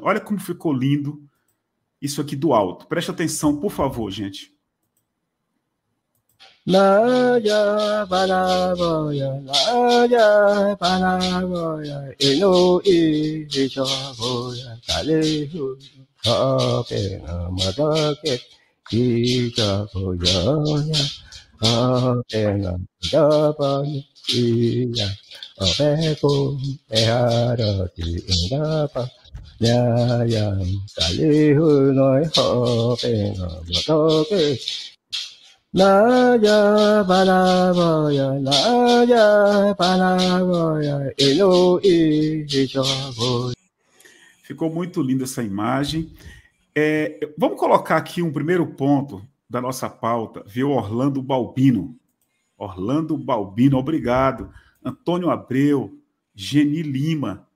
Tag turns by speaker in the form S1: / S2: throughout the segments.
S1: Olha como ficou lindo isso aqui do alto. Preste atenção, por favor, gente. Ficou muito linda essa imagem. É, vamos colocar aqui um primeiro ponto da nossa pauta, viu? Orlando Balbino. Orlando Balbino, obrigado. Antônio Abreu, Geni Lima,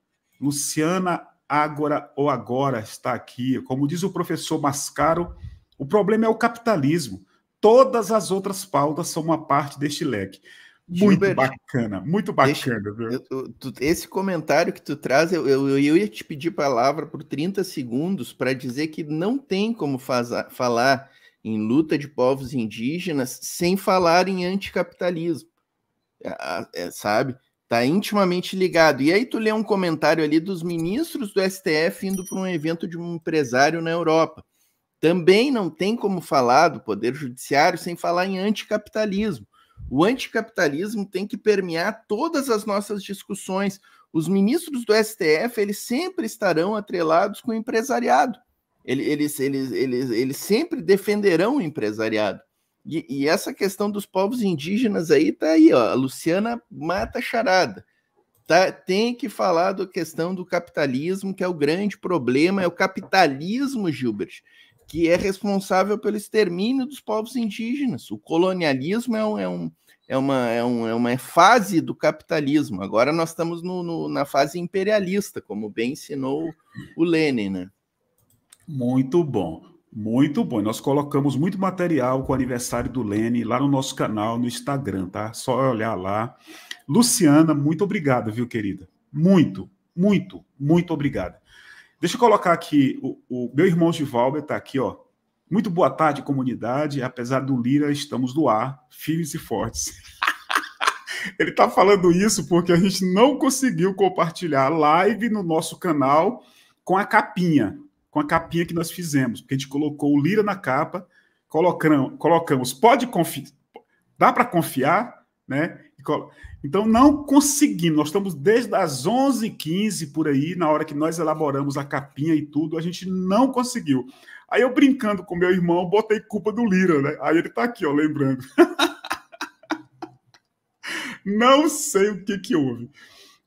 S1: Luciana Ágora ou agora está aqui. Como diz o professor Mascaro, o problema é o capitalismo. Todas as outras pautas são uma parte deste leque. Muito Gilbert, bacana, muito
S2: bacana. Deixa, eu, tu, esse comentário que tu traz, eu, eu, eu ia te pedir palavra por 30 segundos para dizer que não tem como faz, falar em luta de povos indígenas sem falar em anticapitalismo. É, é, é sabe? Está intimamente ligado. E aí tu lê um comentário ali dos ministros do STF indo para um evento de um empresário na Europa. Também não tem como falar do poder judiciário sem falar em anticapitalismo. O anticapitalismo tem que permear todas as nossas discussões. Os ministros do STF, eles sempre estarão atrelados com o empresariado. Eles, eles, eles, eles, eles sempre defenderão o empresariado. E, e, essa questão dos povos indígenas aí tá aí, ó. A Luciana mata charada. Tá, tem que falar da questão do capitalismo, que é o grande problema, é o capitalismo, Gilbert, que é responsável pelo extermínio dos povos indígenas. O colonialismo é, um, é, um, é, uma, é, um, é uma fase do capitalismo. Agora nós estamos no, no, na fase imperialista, como bem ensinou o Lenin,
S1: né? Muito bom. Muito bom. Nós colocamos muito material com o aniversário do Lene lá no nosso canal, no Instagram, tá? Só olhar lá. Luciana, muito obrigado, viu, querida? Muito, muito, muito obrigada. Deixa eu colocar aqui, o, o meu irmão Givalber está aqui, ó. Muito boa tarde, comunidade. Apesar do Lira, estamos no ar, firmes e fortes. Ele está falando isso porque a gente não conseguiu compartilhar a live no nosso canal com a capinha, com a capinha que nós fizemos, porque a gente colocou o Lira na capa, colocamos, colocamos pode confiar, dá para confiar, né? Então, não conseguimos. Nós estamos desde as 11h15 por aí, na hora que nós elaboramos a capinha e tudo, a gente não conseguiu. Aí eu brincando com meu irmão, botei culpa do Lira, né? Aí ele tá aqui, ó, lembrando. não sei o que que houve.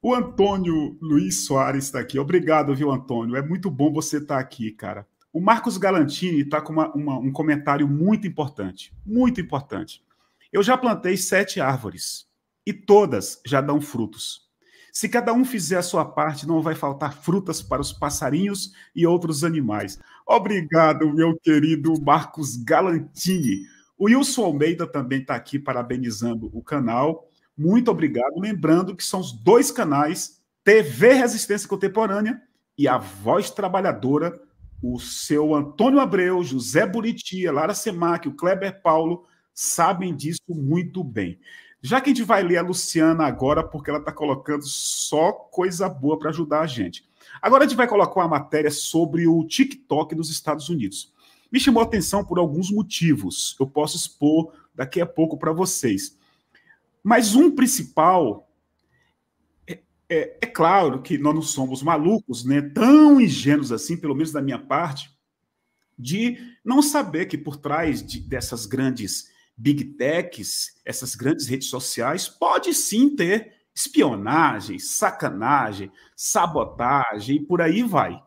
S1: O Antônio Luiz Soares está aqui. Obrigado, viu, Antônio? É muito bom você estar tá aqui, cara. O Marcos Galantini está com uma, uma, um comentário muito importante. Muito importante. Eu já plantei sete árvores e todas já dão frutos. Se cada um fizer a sua parte, não vai faltar frutas para os passarinhos e outros animais. Obrigado, meu querido Marcos Galantini. O Wilson Almeida também está aqui parabenizando o canal. Muito obrigado. Lembrando que são os dois canais, TV Resistência Contemporânea e A Voz Trabalhadora, o seu Antônio Abreu, José Buritia, Lara Semac, o Kleber Paulo, sabem disso muito bem. Já que a gente vai ler a Luciana agora, porque ela está colocando só coisa boa para ajudar a gente. Agora a gente vai colocar uma matéria sobre o TikTok nos Estados Unidos. Me chamou a atenção por alguns motivos. Eu posso expor daqui a pouco para vocês. Mas um principal. É, é, é claro que nós não somos malucos, né? tão ingênuos assim, pelo menos da minha parte, de não saber que por trás de, dessas grandes big techs, essas grandes redes sociais, pode sim ter espionagem, sacanagem, sabotagem e por aí vai.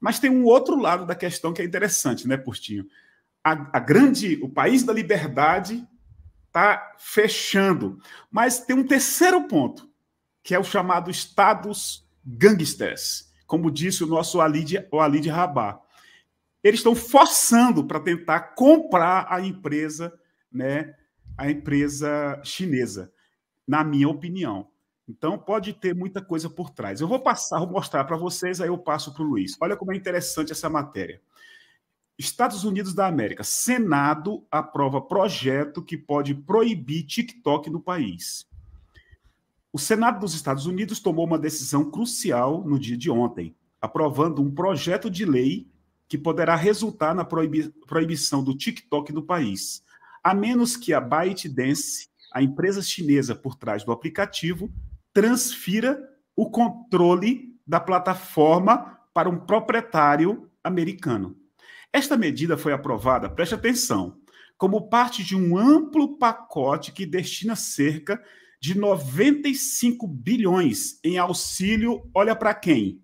S1: Mas tem um outro lado da questão que é interessante, né, Portinho? A, a grande, o país da liberdade está fechando. Mas tem um terceiro ponto, que é o chamado estados gangsters, como disse o nosso Alid, o Alid Rabá. Eles estão forçando para tentar comprar a empresa, né, a empresa chinesa, na minha opinião. Então pode ter muita coisa por trás. Eu vou passar, vou mostrar para vocês, aí eu passo para o Luiz. Olha como é interessante essa matéria. Estados Unidos da América. Senado aprova projeto que pode proibir TikTok no país. O Senado dos Estados Unidos tomou uma decisão crucial no dia de ontem, aprovando um projeto de lei que poderá resultar na proibi proibição do TikTok no país, a menos que a ByteDance, a empresa chinesa por trás do aplicativo, transfira o controle da plataforma para um proprietário americano. Esta medida foi aprovada, preste atenção, como parte de um amplo pacote que destina cerca de 95 bilhões em auxílio, olha para quem?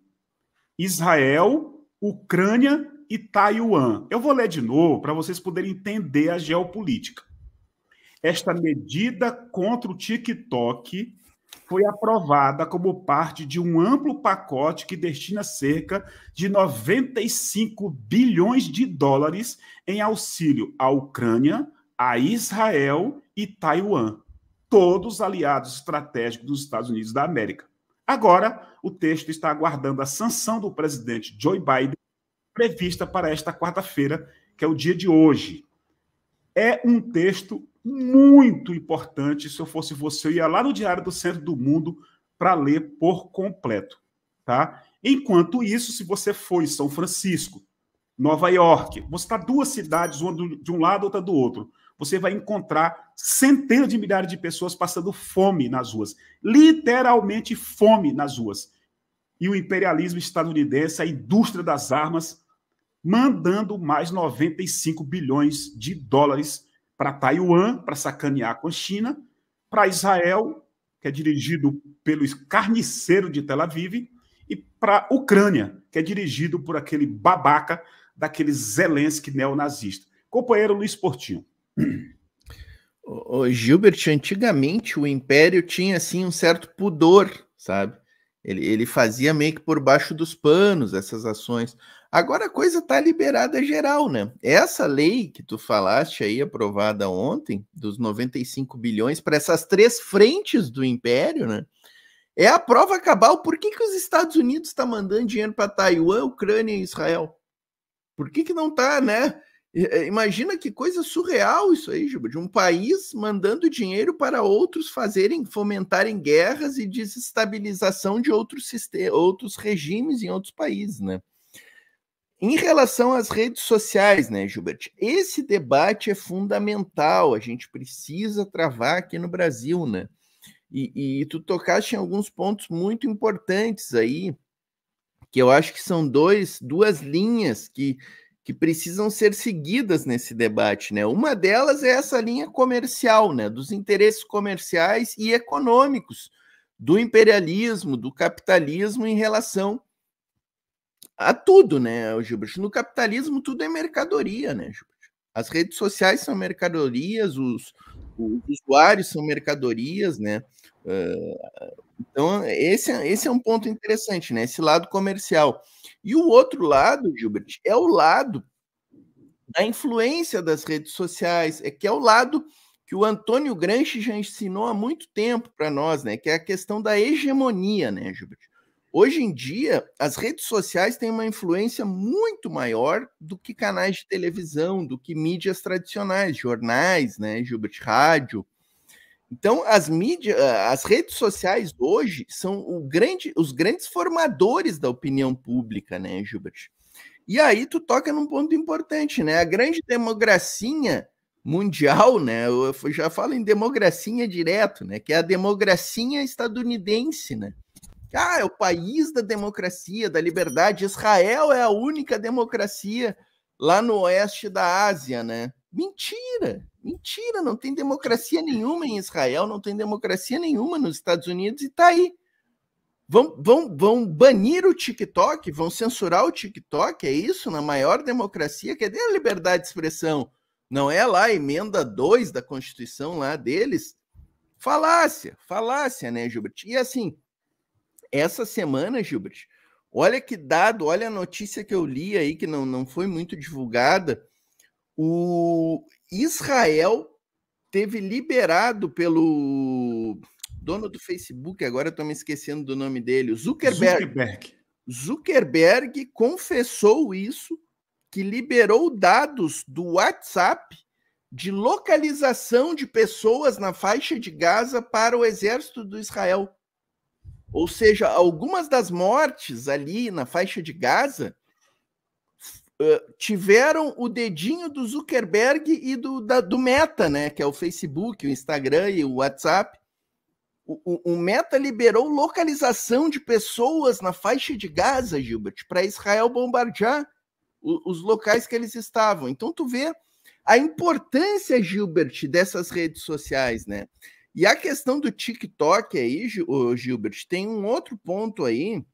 S1: Israel, Ucrânia e Taiwan. Eu vou ler de novo para vocês poderem entender a geopolítica. Esta medida contra o TikTok foi aprovada como parte de um amplo pacote que destina cerca de 95 bilhões de dólares em auxílio à Ucrânia, a Israel e Taiwan, todos aliados estratégicos dos Estados Unidos da América. Agora, o texto está aguardando a sanção do presidente Joe Biden, prevista para esta quarta-feira, que é o dia de hoje. É um texto muito importante. Se eu fosse você, eu ia lá no Diário do Centro do Mundo para ler por completo, tá? Enquanto isso, se você foi São Francisco, Nova York, você está duas cidades, uma de um lado, outra do outro, você vai encontrar centenas de milhares de pessoas passando fome nas ruas, literalmente fome nas ruas. E o imperialismo estadunidense, a indústria das armas, mandando mais 95 bilhões de dólares para Taiwan, para sacanear com a China, para Israel, que é dirigido pelo carniceiro de Tel Aviv, e para Ucrânia, que é dirigido por aquele babaca daquele Zelensky neonazista. Companheiro Luiz Portinho. O Gilbert, antigamente o Império tinha assim um certo
S2: pudor, sabe? Ele, ele fazia meio que por baixo dos panos essas ações. Agora a coisa está liberada geral, né? Essa lei que tu falaste aí, aprovada ontem, dos 95 bilhões para essas três frentes do império, né? É a prova cabal. Por que, que os Estados Unidos estão tá mandando dinheiro para Taiwan, Ucrânia e Israel? Por que, que não tá, né? Imagina que coisa surreal isso aí, Juba, de um país mandando dinheiro para outros fazerem, fomentarem guerras e desestabilização de outros, outros regimes em outros países, né? Em relação às redes sociais, né, Gilbert? Esse debate é fundamental, a gente precisa travar aqui no Brasil, né? E, e tu tocaste em alguns pontos muito importantes aí, que eu acho que são dois, duas linhas que, que precisam ser seguidas nesse debate, né? Uma delas é essa linha comercial, né? Dos interesses comerciais e econômicos do imperialismo, do capitalismo em relação a tudo, né, Gilbert? No capitalismo tudo é mercadoria, né, Gilbert? As redes sociais são mercadorias, os, os usuários são mercadorias, né? Uh, então, esse, é, esse é um ponto interessante, né? Esse lado comercial. E o outro lado, Gilbert, é o lado da influência das redes sociais, é que é o lado que o Antônio Grange já ensinou há muito tempo para nós, né? Que é a questão da hegemonia, né, Gilbert? Hoje em dia, as redes sociais têm uma influência muito maior do que canais de televisão, do que mídias tradicionais, jornais, né, Gilbert Rádio. Então, as mídias, as redes sociais hoje são grande, os grandes formadores da opinião pública, né, Gilbert? E aí tu toca num ponto importante, né? A grande democracia mundial, né? Eu já falo em democracia direto, né? Que é a democracia estadunidense, né? Ah, é o país da democracia, da liberdade. Israel é a única democracia lá no oeste da Ásia, né? Mentira, mentira, não tem democracia nenhuma em Israel, não tem democracia nenhuma nos Estados Unidos e tá aí. Vão, vão, vão banir o TikTok, vão censurar o TikTok, é isso? Na maior democracia, cadê a liberdade de expressão? Não é lá a emenda 2 da Constituição lá deles? Falácia, falácia, né, Gilbert? E assim, essa semana, Gilbert, olha que dado, olha a notícia que eu li aí, que não, não foi muito divulgada. O Israel teve liberado pelo dono do Facebook, agora estou me esquecendo do nome dele, Zuckerberg. Zuckerberg. Zuckerberg confessou isso, que liberou dados do WhatsApp de localização de pessoas na faixa de Gaza para o exército do Israel. Ou seja, algumas das mortes ali na faixa de Gaza uh, tiveram o dedinho do Zuckerberg e do, da, do Meta, né? Que é o Facebook, o Instagram e o WhatsApp. O, o, o Meta liberou localização de pessoas na faixa de Gaza, Gilbert, para Israel bombardear o, os locais que eles estavam. Então tu vê a importância, Gilbert, dessas redes sociais, né? E a questão do TikTok aí, Gilbert, tem um outro ponto aí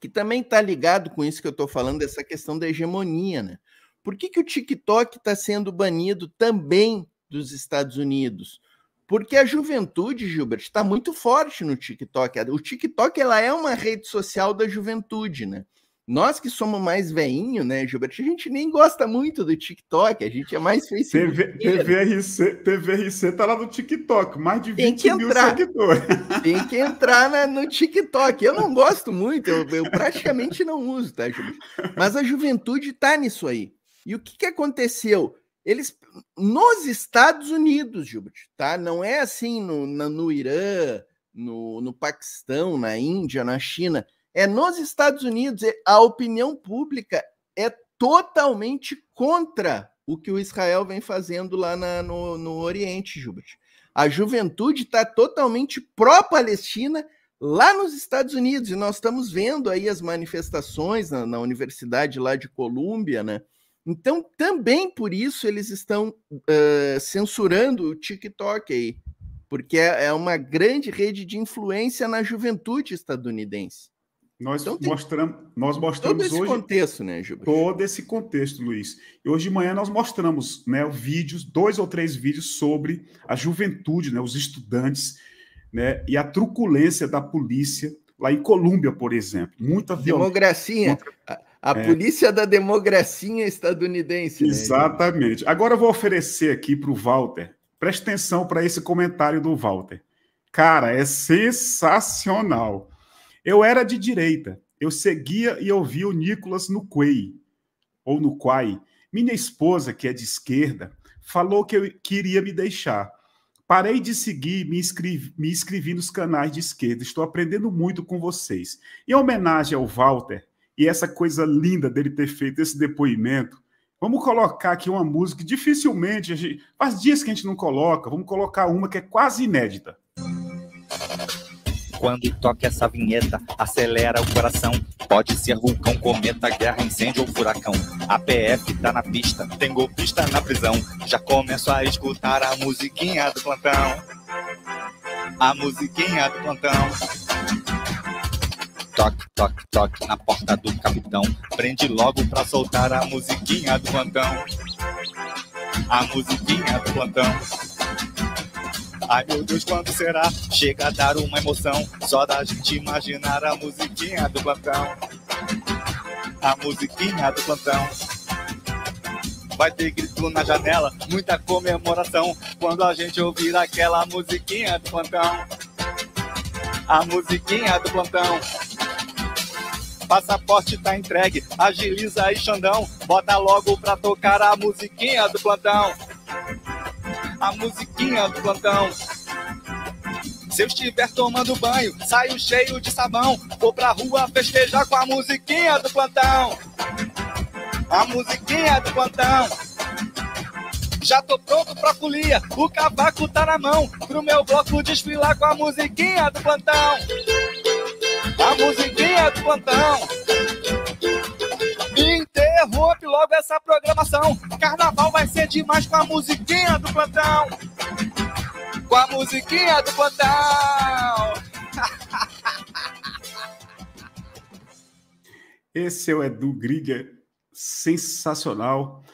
S2: que também está ligado com isso que eu estou falando, dessa questão da hegemonia, né? Por que, que o TikTok está sendo banido também dos Estados Unidos? Porque a juventude, Gilbert, está muito forte no TikTok. O TikTok ela é uma rede social da juventude, né? Nós que somos mais veinho, né, Gilberto? A gente nem gosta muito do TikTok, a gente é mais Facebook. TV, TVRC, TVRC tá lá no TikTok, mais de 20 que mil entrar, seguidores. Tem que entrar na, no TikTok. Eu não gosto muito, eu, eu praticamente não uso, tá, Gilberto? Mas a juventude tá nisso aí. E o que, que aconteceu? Eles, nos Estados Unidos, Gilberto, tá? Não é assim no, no, no Irã, no, no Paquistão, na Índia, na China é nos Estados Unidos, é, a opinião pública é totalmente contra o que o Israel vem fazendo lá na, no, no Oriente, Gilbert. A juventude está totalmente pró-Palestina lá nos Estados Unidos, e nós estamos vendo aí as manifestações na, na Universidade lá de Colômbia, né? Então, também por isso eles estão uh, censurando o TikTok aí, porque é, é uma grande rede de influência
S1: na juventude estadunidense. Nós então, mostramos, nós mostramos todo esse hoje, contexto, né, Gilberto? Todo esse contexto, Luiz. E hoje de manhã nós mostramos, né, vídeos, dois ou três vídeos sobre a juventude, né, os estudantes, né, e a truculência da polícia lá em Colômbia, por exemplo. Muita violência. Democracia. A, é. polícia da democracia estadunidense. Né, Exatamente. Né? Agora eu vou oferecer aqui para o Walter. Preste atenção para esse comentário do Walter. Cara, é sensacional. Eu era de direita. Eu seguia e ouvia o Nicolas no Quay, ou no Quai. Minha esposa, que é de esquerda, falou que eu queria me deixar. Parei de seguir me inscrevi, me inscrevi nos canais de esquerda. Estou aprendendo muito com vocês. Em homenagem ao Walter e essa coisa linda dele ter feito esse depoimento, vamos colocar aqui uma música que dificilmente. Gente, faz dias que a gente não coloca. Vamos colocar uma que é quase inédita.
S2: Quando toca essa vinheta, acelera o coração. Pode ser vulcão, cometa, guerra,
S1: incêndio ou furacão. A PF tá na pista, tem golpista na prisão. Já começo a escutar a musiquinha do plantão. A musiquinha do plantão. Toque, toque, toque na porta do capitão. Prende logo pra soltar a musiquinha do plantão. A musiquinha do plantão. Ai meu Deus, quando será? Chega a dar uma emoção, só da gente imaginar a musiquinha do plantão. A musiquinha do plantão. Vai ter grito na janela, muita comemoração, quando a gente ouvir aquela musiquinha do plantão. A musiquinha do plantão. Passaporte tá entregue, agiliza
S2: aí, Xandão. Bota logo pra tocar a musiquinha do plantão a musiquinha do plantão. Se eu estiver tomando banho, saio cheio de sabão. Vou pra rua festejar com a musiquinha do plantão.
S1: A musiquinha do plantão. Já tô pronto pra folia, o cavaco tá na mão. Pro meu bloco desfilar com a musiquinha do plantão.
S2: A musiquinha do plantão interrompe logo essa programação. Carnaval vai ser demais com a musiquinha do plantão. Com a musiquinha do plantão.
S1: Esse é o Edu Griga, sensacional.